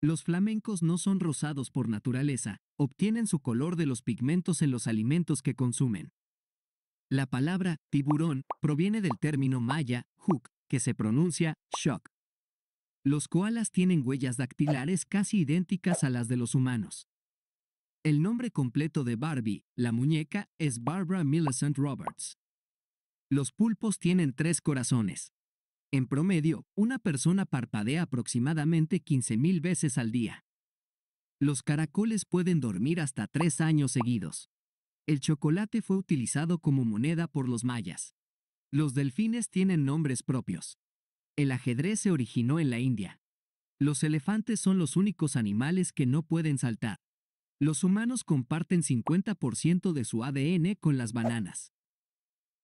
Los flamencos no son rosados por naturaleza, obtienen su color de los pigmentos en los alimentos que consumen. La palabra tiburón proviene del término maya, hook, que se pronuncia shock. Los koalas tienen huellas dactilares casi idénticas a las de los humanos. El nombre completo de Barbie, la muñeca, es Barbara Millicent Roberts. Los pulpos tienen tres corazones, en promedio, una persona parpadea aproximadamente 15.000 veces al día. Los caracoles pueden dormir hasta tres años seguidos. El chocolate fue utilizado como moneda por los mayas. Los delfines tienen nombres propios. El ajedrez se originó en la India. Los elefantes son los únicos animales que no pueden saltar. Los humanos comparten 50% de su ADN con las bananas.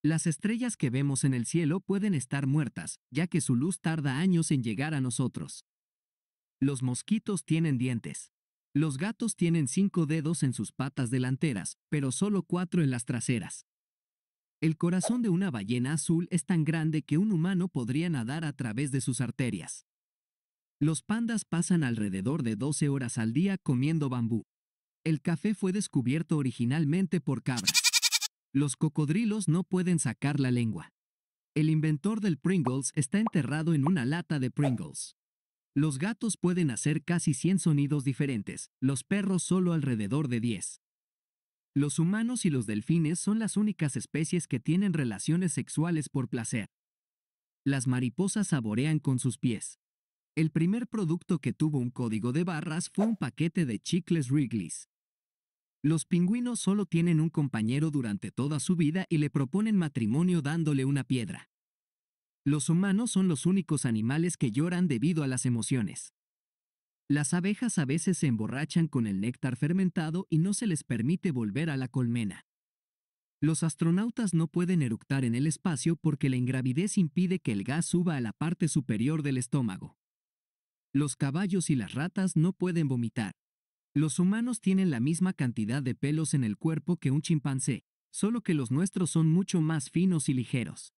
Las estrellas que vemos en el cielo pueden estar muertas, ya que su luz tarda años en llegar a nosotros. Los mosquitos tienen dientes. Los gatos tienen cinco dedos en sus patas delanteras, pero solo cuatro en las traseras. El corazón de una ballena azul es tan grande que un humano podría nadar a través de sus arterias. Los pandas pasan alrededor de 12 horas al día comiendo bambú. El café fue descubierto originalmente por cabras. Los cocodrilos no pueden sacar la lengua. El inventor del Pringles está enterrado en una lata de Pringles. Los gatos pueden hacer casi 100 sonidos diferentes, los perros solo alrededor de 10. Los humanos y los delfines son las únicas especies que tienen relaciones sexuales por placer. Las mariposas saborean con sus pies. El primer producto que tuvo un código de barras fue un paquete de chicles Wrigley's. Los pingüinos solo tienen un compañero durante toda su vida y le proponen matrimonio dándole una piedra. Los humanos son los únicos animales que lloran debido a las emociones. Las abejas a veces se emborrachan con el néctar fermentado y no se les permite volver a la colmena. Los astronautas no pueden eructar en el espacio porque la ingravidez impide que el gas suba a la parte superior del estómago. Los caballos y las ratas no pueden vomitar. Los humanos tienen la misma cantidad de pelos en el cuerpo que un chimpancé, solo que los nuestros son mucho más finos y ligeros.